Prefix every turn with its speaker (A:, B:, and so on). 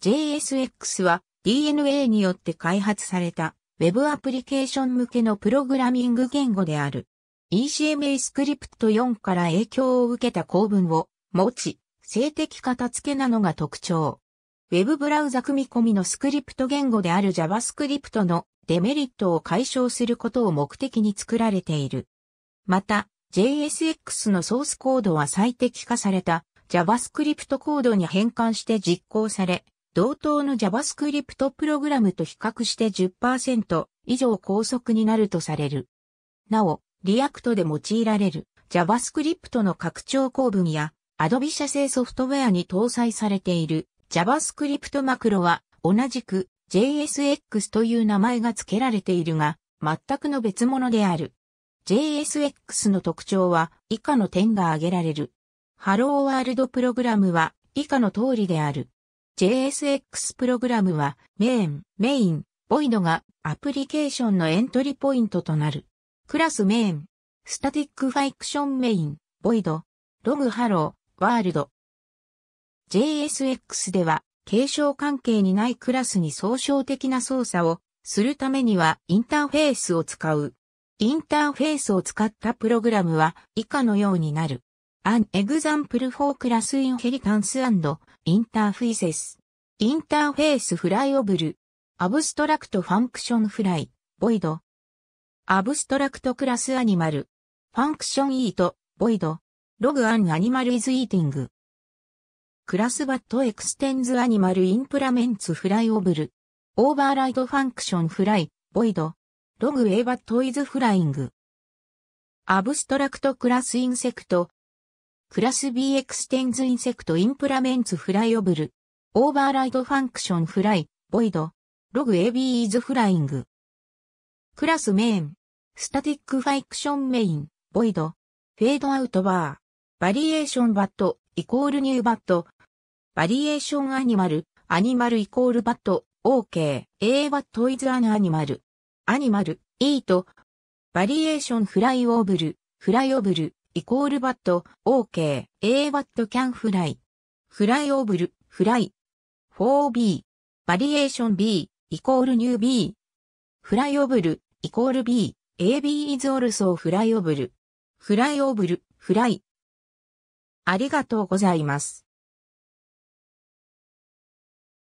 A: JSX は DNA によって開発された Web アプリケーション向けのプログラミング言語である。ECMA スクリプト4から影響を受けた構文を持ち、性的片付けなのが特徴。Web ブラウザ組み込みのスクリプト言語である JavaScript のデメリットを解消することを目的に作られている。また、JSX のソースコードは最適化された JavaScript コードに変換して実行され、同等の JavaScript プログラムと比較して10%以上高速になるとされる。なお、React で用いられる JavaScript の拡張構文や Adobe 社製ソフトウェアに搭載されている JavaScript マクロは同じく JSX という名前が付けられているが、全くの別物である。JSX の特徴は以下の点が挙げられる。ハローワールドプログラムは以下の通りである。JSX プログラムはメイン、メイン、ボイドがアプリケーションのエントリーポイントとなる。クラスメイン、スタティックファイクションメイン、ボイド、ログハロー、ワールド。JSX では継承関係にないクラスに総称的な操作をするためにはインターフェースを使う。インターフェースを使ったプログラムは以下のようになる。an example for class inheritance and interfaces. インターフェースフライオブル。アブストラクトファンクションフライ、ボイド。アブストラクトクラスアニマル。ファンクションイート、ボイド。ログアンアニマルイズイーティング。クラスバットエクステンズアニマルインプラメンツフライオブル。オーバーライドファンクションフライ、ボイド。ログエーバットイズフライング。アブストラクトクラスインセクト、クラス B エクステンズインセクトインプラメンツフライオブル、オーバーライトファンクションフライ、ボイド、ログ AB イズフライング。クラスメイン、スタティックファイクションメイン、ボイド、フェードアウトバー、バリエーションバット、イコールニューバット、バリエーションアニマル、アニマルイコールバット、OK、A バットイズアンアニマル、アニマル、イート、バリエーションフライオーブル、フライオブル、イコールバット、OK、A バットキャンフライ。フライオーブル、フライ。4B、バリエーション B、イコールニュー B。フライオーブル、イコール B、AB is also フライオーブル。フライオーブル、フライ。ありがとうございます。